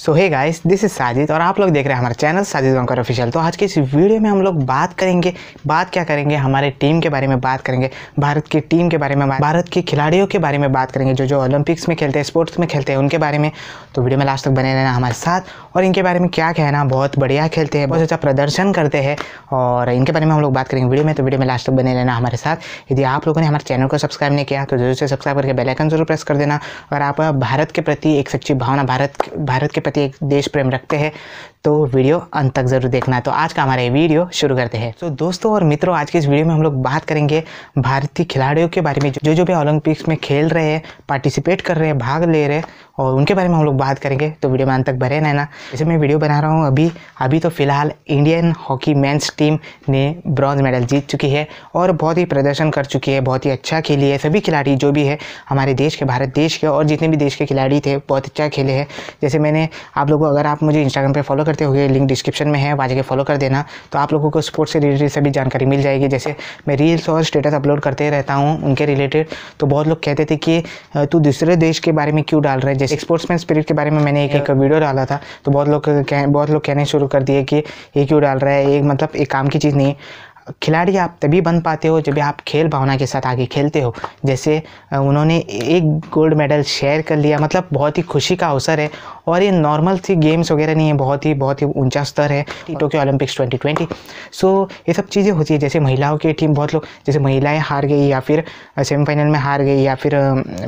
so hey guys this is Sajid और आप लोग देख रहे हैं हमारा चैनल साजिद वंकर ऑफिशियल तो आज के इस वीडियो में हम लोग बात करेंगे बात क्या करेंगे हमारे टीम के बारे में बात करेंगे भारत की टीम के बारे में भारत के खिलाड़ियों के बारे में बात करेंगे जो जो ओलंपिक्स में खेलते हैं स्पोर्ट्स में खेलते हैं उनके बारे में तो वीडियो में लास्ट तक बने रहना हमारे साथ और इनके बारे में क्या कहना बहुत बढ़िया खेलते हैं बहुत अच्छा प्रदर्शन करते हैं और इनके बारे में हम लोग बात करेंगे वीडियो में तो वीडियो में लास्ट तक बने रहना हमारे साथ यदि आप लोगों ने हमारे चैनल को सब्सक्राइब नहीं किया तो जरूर से सब्सक्राइब करके बेलाइकन जरूर प्रेस कर देना और आप भारत के प्रति एक सच्ची भावना भारत भारत के प्रति एक देश प्रेम रखते हैं तो वीडियो अंत तक ज़रूर देखना तो आज का हमारा ये वीडियो शुरू करते हैं तो दोस्तों और मित्रों आज के इस वीडियो में हम लोग बात करेंगे भारतीय खिलाड़ियों के बारे में जो जो भी ओलंपिक्स में खेल रहे हैं पार्टिसिपेट कर रहे हैं भाग ले रहे हैं और उनके बारे में हम लोग बात करेंगे तो वीडियो में अंत तक भरे रहना जैसे मैं वीडियो बना रहा हूँ अभी अभी तो फिलहाल इंडियन हॉकी मैंस टीम ने ब्रॉन्ज मेडल जीत चुकी है और बहुत ही प्रदर्शन कर चुकी है बहुत ही अच्छा खेली है सभी खिलाड़ी जो भी है हमारे देश के भारत देश के और जितने भी देश के खिलाड़ी थे बहुत अच्छा खेले हैं जैसे मैंने आप लोगों अगर आप मुझे इंस्टाग्राम पर फॉलो करते हुए लिंक डिस्क्रिप्शन में है वहाँ जाकर फॉलो कर देना तो आप लोगों को स्पोर्ट्स से रिलेटेड सभी जानकारी मिल जाएगी जैसे मैं रील्स और स्टेटस अपलोड करते रहता हूँ उनके रिलेटेड तो बहुत लोग कहते थे कि तू दूसरे देश के बारे में क्यों डाल रहा है जैसे स्पोर्ट्समैन स्पिरिट के बारे में मैंने एक एक वीडियो डाला था तो बहुत लोग बहुत लोग कहने शुरू कर दिए कि ये क्यों डाल रहा है एक मतलब एक काम की चीज़ नहीं खिलाड़ी आप तभी बन पाते हो जब आप खेल भावना के साथ आगे खेलते हो जैसे उन्होंने एक गोल्ड मेडल शेयर कर लिया मतलब बहुत ही खुशी का अवसर है और ये नॉर्मल सी गेम्स वगैरह नहीं है बहुत ही बहुत ही ऊंचा स्तर है टोक्यो ओलंपिक्स 2020 सो ये सब चीज़ें होती है जैसे महिलाओं की टीम बहुत लोग जैसे महिलाएँ हार गई या फिर सेमीफाइनल में हार गई या फिर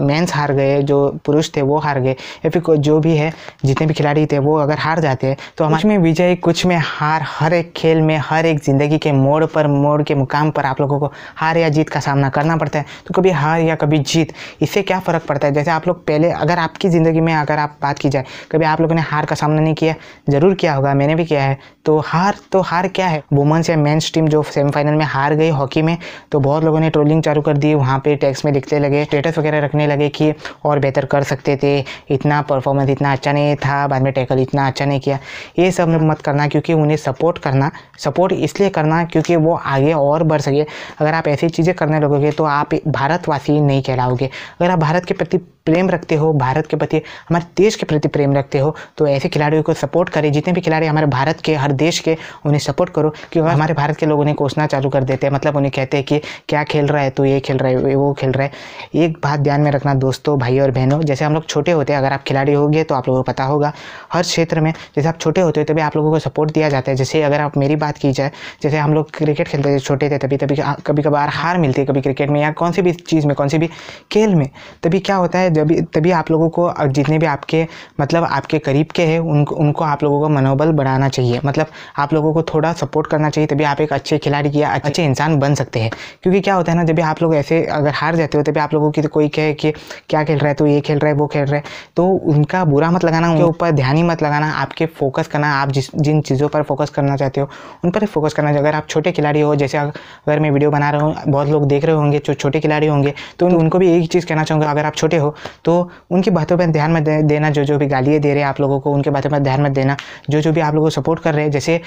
मेंस हार गए जो पुरुष थे वो हार गए या फिर जो भी है जितने भी खिलाड़ी थे वो अगर हार जाते हैं तो हमारे में विजय कुछ में हार हर एक खेल में हर एक ज़िंदगी के मोड़ पर मोड़ के मुकाम पर आप लोगों को हार या जीत का सामना करना पड़ता है तो कभी हार या कभी जीत इससे क्या फ़र्क पड़ता है जैसे आप लोग पहले अगर आपकी ज़िंदगी में अगर आप बात की जाए कभी आप लोगों ने हार का सामना नहीं किया ज़रूर किया होगा मैंने भी किया है तो हार तो हार क्या है वुमेंस या मेन्स टीम जो सेमीफाइनल में हार गई हॉकी में तो बहुत लोगों ने ट्रोलिंग चालू कर दी वहाँ पर टैक्स में लिखने लगे स्टेटस वगैरह रखने लगे कि और बेहतर कर सकते थे इतना परफॉर्मेंस इतना अच्छा नहीं था बाद में टैकल इतना अच्छा नहीं किया ये सब मत करना क्योंकि उन्हें सपोर्ट करना सपोर्ट इसलिए करना क्योंकि वो आगे और बढ़ सके अगर आप ऐसी चीज़ें करने लगोगे तो आप भारतवासी नहीं कहलाओगे अगर आप भारत के प्रति प्रेम रखते हो भारत के प्रति हमारे देश के प्रति प्रेम रखते हो तो ऐसे खिलाड़ियों को सपोर्ट करें जितने भी खिलाड़ी हमारे भारत के हर देश के उन्हें सपोर्ट करो क्योंकि हमारे भारत के लोग उन्हें कोसना चालू कर देते हैं मतलब उन्हें कहते हैं कि क्या खेल रहा है तो ये खेल रहा है वो खेल रहा है एक बात ध्यान में रखना दोस्तों भाई और बहनों जैसे हम लोग छोटे होते हैं अगर आप खिलाड़ी हो तो आप लोगों को पता होगा हर क्षेत्र में जैसे आप छोटे होते हो तभी आप लोगों को सपोर्ट दिया जाता है जैसे अगर आप मेरी बात की जाए जैसे हम लोग क्रिकेट खेलते थे छोटे थे तभी तभी कभी कभार हार मिलती है कभी क्रिकेट में या कौन सी भी चीज़ में कौन सी भी खेल में तभी क्या होता है हैं जब तभी आप लोगों को जितने भी आपके मतलब आपके करीब के हैं उनको उनको आप लोगों का मनोबल बढ़ाना चाहिए मतलब आप लोगों को थोड़ा सपोर्ट करना चाहिए तभी आप एक अच्छे खिलाड़ी या अच्छे इंसान बन सकते हैं क्योंकि क्या होता है ना जब आप लोग ऐसे अगर हार जाते हो तभी आप लोगों की तो कोई कहे कि क्या खेल रहा है तो ये खेल रहा है वो खेल रहा है तो उनका बुरा मत लगाना उनके ऊपर ध्यान ही मत लगाना आपके फोकस करना आप जिस जिन चीज़ों पर फोकस करना चाहते हो उन पर फोकस करना अगर आप छोटे खिलाड़ी हो जैसे अगर मैं वीडियो बना रहा हूँ बहुत लोग देख रहे होंगे जो छोटे खिलाड़ी होंगे तो, तो उनको भी एक चीज़ कहना चाहूँगा अगर आप छोटे हो तो उनकी बातों पर ध्यान में देना जो जो भी गालियाँ दे रहे हैं आप लोगों को उनके बातों पर ध्यान मत देना जो जो भी आप लोगों को सपोर्ट कर रहे हैं जैसे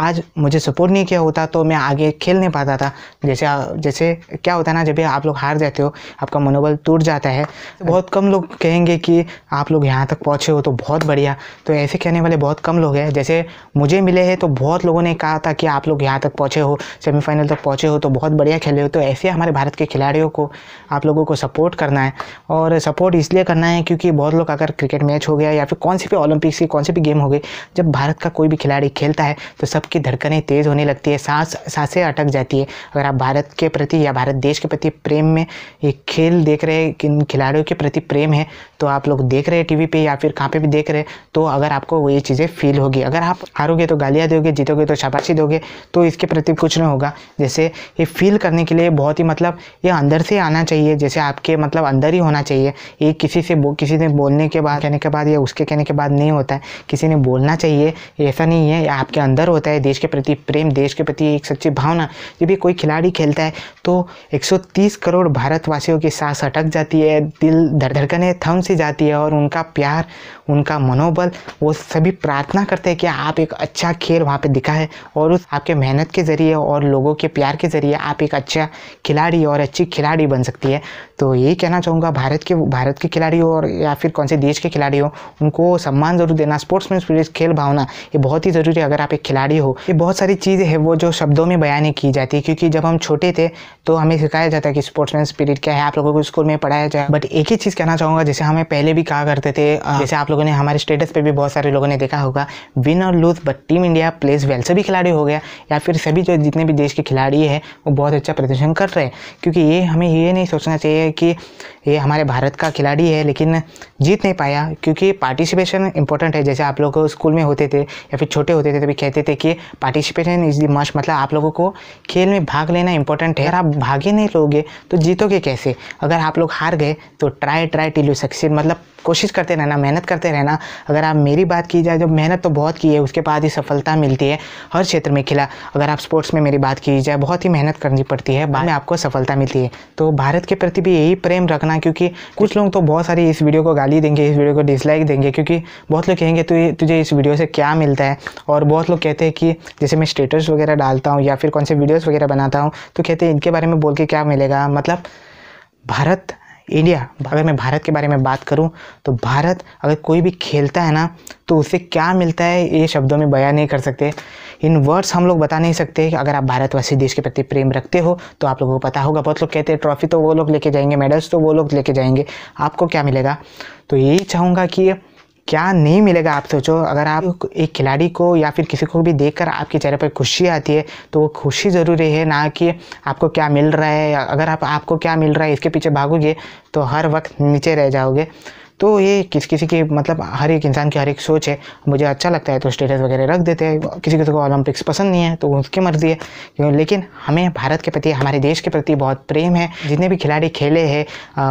आज मुझे सपोर्ट नहीं किया होता तो मैं आगे खेल नहीं पाता था जैसे जैसे क्या होता है ना जब भी आप लोग हार जाते हो आपका मनोबल टूट जाता है तो बहुत कम लोग कहेंगे कि आप लोग यहाँ तक पहुँचे हो तो बहुत बढ़िया तो ऐसे कहने वाले बहुत कम लोग हैं जैसे मुझे मिले हैं तो बहुत लोगों ने कहा था कि आप लोग यहाँ तक पहुँचे हो सेमीफाइनल तक पहुँचे हो तो बहुत बढ़िया खेले हो तो ऐसे हमारे भारत के खिलाड़ियों को आप लोगों को सपोर्ट करना है और सपोर्ट इसलिए करना है क्योंकि बहुत लोग अगर क्रिकेट मैच हो गया या फिर कौन सी भी ओलंपिक्स की कौन सी भी गेम हो गई जब भारत का कोई भी खिलाड़ी खेलता है तो सब आपकी धड़कनें तेज़ होने लगती है सांस सांसें अटक जाती है अगर आप भारत के प्रति या भारत देश के प्रति प्रेम में ये खेल देख रहे हैं किन खिलाड़ियों के प्रति प्रेम है तो आप लोग देख रहे हैं टीवी पे या फिर कहाँ पे भी देख रहे हैं तो अगर आपको वो ये चीज़ें फील होगी अगर आप हारोगे तो गालियाँ दोगे जीतोगे तो शाबाशी दोगे तो इसके प्रति कुछ नहीं होगा जैसे ये फील करने के लिए बहुत ही मतलब ये अंदर से आना चाहिए जैसे आपके मतलब अंदर ही होना चाहिए ये किसी से किसी ने बोलने के बाद कहने के बाद या उसके कहने के बाद नहीं होता है किसी ने बोलना चाहिए ऐसा नहीं है आपके अंदर होता है है देश के प्रति प्रेम देश के प्रति एक सच्ची भावना जब भी कोई खिलाड़ी खेलता है तो 130 करोड़ भारतवासियों की सांस अटक जाती है दिल धड़धड़कने थम सी जाती है और उनका प्यार उनका मनोबल वो सभी प्रार्थना करते हैं कि आप एक अच्छा खेल वहाँ पर दिखा है और उस आपके मेहनत के ज़रिए और लोगों के प्यार के ज़रिए आप एक अच्छा खिलाड़ी और अच्छी खिलाड़ी बन सकती है तो यही कहना चाहूँगा भारत के भारत के खिलाड़ी हो और या फिर कौन से देश के खिलाड़ी हो उनको सम्मान जरूर देना स्पोर्ट्स में स्पिरिट खेल भावना ये बहुत ही ज़रूरी है अगर आप एक खिलाड़ी हो ये बहुत सारी चीज़ें हैं वो जो शब्दों में बयान की जाती है क्योंकि जब हम छोटे थे तो हमें सिखाया जाता है कि स्पोर्ट्समैन स्पिरिट क्या है आप लोगों को स्कूल में पढ़ाया जाए बट एक ही चीज़ कहना चाहूँगा जैसे हमें पहले भी कहा करते थे जैसे आप लोगों ने हमारे स्टेटस पर भी बहुत सारे लोगों ने देखा होगा विन और lose but team India plays well सभी खिलाड़ी हो गया या फिर सभी जो जितने भी देश के खिलाड़ी हैं वो बहुत अच्छा प्रदर्शन कर रहे हैं क्योंकि ये हमें ये नहीं सोचना चाहिए हैं कि ये हमारे भारत का खिलाड़ी है लेकिन जीत नहीं पाया क्योंकि पार्टिसिपेशन इंपॉर्टेंट है जैसे आप लोग स्कूल में होते थे या फिर छोटे होते थे तभी कहते थे कि पार्टिसिपेशन इज द मस्ट मतलब आप लोगों को खेल में भाग लेना इंपॉर्टेंट है अगर आप भागे नहीं लोगे तो जीतोगे कैसे अगर आप लोग हार गए तो try try till you success मतलब कोशिश करते रहना मेहनत करते रहना अगर आप मेरी बात की जाए जब मेहनत तो बहुत की है उसके बाद ही सफलता मिलती है हर क्षेत्र में खिला अगर आप स्पोर्ट्स में मेरी बात की जाए बहुत ही मेहनत करनी पड़ती है बाद में आपको सफलता मिलती है तो भारत के प्रति भी यही प्रेम रखना क्योंकि कुछ लोग तो बहुत सारी इस वीडियो को गाली देंगे इस वीडियो को डिसलाइक देंगे क्योंकि बहुत लोग कहेंगे तो तुझे इस वीडियो से क्या मिलता है और बहुत लोग कहते हैं कि जैसे मैं स्टेटस वगैरह डालता हूँ या फिर कौन से वीडियोज़ वगैरह बनाता हूँ तो कहते हैं इनके बारे में बोल के क्या मिलेगा मतलब भारत इंडिया अगर मैं भारत के बारे में बात करूं तो भारत अगर कोई भी खेलता है ना तो उसे क्या मिलता है ये शब्दों में बयान नहीं कर सकते इन वर्ड्स हम लोग बता नहीं सकते कि अगर आप भारतवासी देश के प्रति प्रेम रखते हो तो आप लोगों को पता होगा बहुत लोग कहते हैं ट्रॉफी तो वो लोग लेके जाएंगे मेडल्स तो वो लोग लेके जाएंगे आपको क्या मिलेगा तो यही चाहूँगा कि क्या नहीं मिलेगा आप सोचो अगर आप एक खिलाड़ी को या फिर किसी को भी देखकर आपके चेहरे पर खुशी आती है तो वो खुशी ज़रूरी है ना कि आपको क्या मिल रहा है अगर आप आपको क्या मिल रहा है इसके पीछे भागोगे तो हर वक्त नीचे रह जाओगे तो ये किस किसी की मतलब हर एक इंसान की हर एक सोच है मुझे अच्छा लगता है तो स्टेटस वगैरह रख देते हैं किसी किसी को ओलंपिक्स तो पसंद नहीं है तो उसकी मर्ज़ी है क्यों लेकिन हमें भारत के प्रति हमारे देश के प्रति बहुत प्रेम है जितने भी खिलाड़ी खेले हैं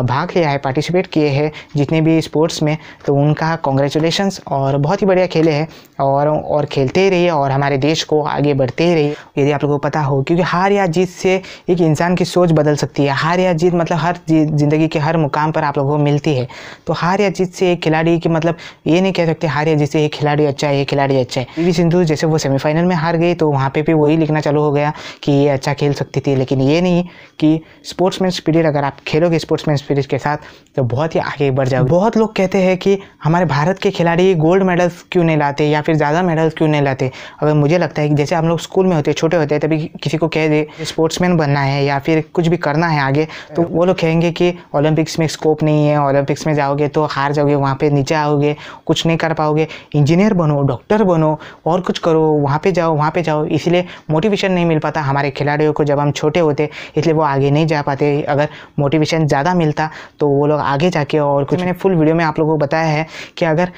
भाग लिया है पार्टिसिपेट किए हैं जितने भी स्पोर्ट्स में तो उनका कॉन्ग्रेचुलेशंस और बहुत ही बढ़िया खेले हैं और और खेलते ही रहिए और हमारे देश को आगे बढ़ते ही रहिए यदि आप लोगों को पता हो क्योंकि हार या जीत से एक इंसान की सोच बदल सकती है हार या जीत मतलब हर जिंदगी के हर मुकाम पर आप लोगों को मिलती है तो हार हार या जीत से एक खिलाड़ी की मतलब ये नहीं कह सकते हार या जीत से एक खिलाड़ी अच्छा है ये खिलाड़ी अच्छा है पी सिंधु जैसे वो सेमीफाइनल में हार गई तो वहाँ पे भी वही लिखना चालू हो गया कि ये अच्छा खेल सकती थी लेकिन ये नहीं कि स्पोर्ट्समैन स्पिरिट अगर आप खेलोगे स्पोर्ट्समैन स्पिरिट के साथ तो बहुत ही आगे बढ़ जाओगे बहुत लोग कहते हैं कि हमारे भारत के खिलाड़ी गोल्ड मेडल्स क्यों नहीं लाते या फिर ज़्यादा मेडल्स क्यों नहीं लाते अगर मुझे लगता है कि जैसे हम लोग स्कूल में होते छोटे होते हैं तभी किसी को कह दे स्पोर्ट्समैन बनना है या फिर कुछ भी करना है आगे तो वो लोग कहेंगे कि ओलंपिक्स में स्कोप नहीं है ओलंपिक्स में जाओगे तो हार जाओगे वहाँ पे नीचे आओगे कुछ नहीं कर पाओगे इंजीनियर बनो डॉक्टर बनो और कुछ करो वहाँ पे जाओ वहाँ पे जाओ इसलिए मोटिवेशन नहीं मिल पाता हमारे खिलाड़ियों को जब हम छोटे होते इसलिए वो आगे नहीं जा पाते अगर मोटिवेशन ज़्यादा मिलता तो वो लोग आगे जाके और कुछ मैंने फुल वीडियो में आप लोगों को बताया है कि अगर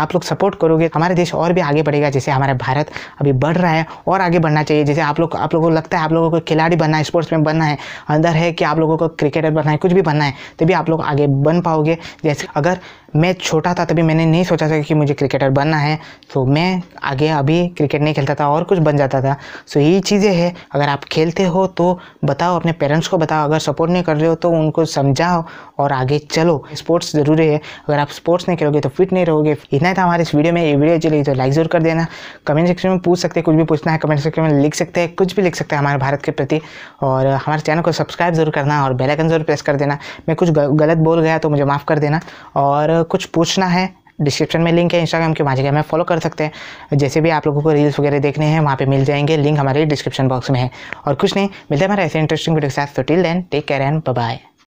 आप लोग सपोर्ट करोगे हमारे देश और भी आगे बढ़ेगा जैसे हमारा भारत अभी बढ़ रहा है और आगे बढ़ना चाहिए जैसे आप लोग आप लोगों को लगता है आप लोगों को खिलाड़ी बनना है स्पोर्ट्स में बनना है अंदर है कि आप लोगों को क्रिकेटर बनना है कुछ भी बनना है तभी आप लोग आगे बन पाओगे जैसे अगर मैं छोटा था तभी मैंने नहीं सोचा था कि मुझे क्रिकेटर बनना है तो मैं आगे अभी क्रिकेट नहीं खेलता था और कुछ बन जाता था सो यही चीज़ें हैं अगर आप खेलते हो तो बताओ अपने पेरेंट्स को बताओ अगर सपोर्ट नहीं कर रहे हो तो उनको समझाओ और आगे चलो स्पोर्ट्स ज़रूरी है अगर आप स्पोर्ट्स नहीं खेलोगे तो फिट नहीं रहोगे इतना था हमारे इस वीडियो में ये वीडियो अच्छी लगी तो लाइक जरूर कर देना कमेंट सेक्शन में पूछ सकते हैं कुछ भी पूछना है कमेंट सेक्शन में लिख सकते हैं कुछ भी लिख सकते हैं हमारे भारत के प्रति और हमारे चैनल को सब्सक्राइब जरूर करना और बेलाइकन जरूर प्रेस कर देना मैं कुछ गलत बोल गया तो मुझे माफ़ कर देना और कुछ पूछना है डिस्क्रिप्शन में लिंक है इंस्टाग्राम के वहाँ जगह हमें फॉलो कर सकते हैं जैसे भी आप लोगों को रील्स वगैरह देखने हैं वहाँ पे मिल जाएंगे लिंक हमारे डिस्क्रिप्शन बॉक्स में है और कुछ नहीं मिलते हैं हमारे ऐसे इंटरेस्टिंग वीडियो के साथ तो till then take care and bye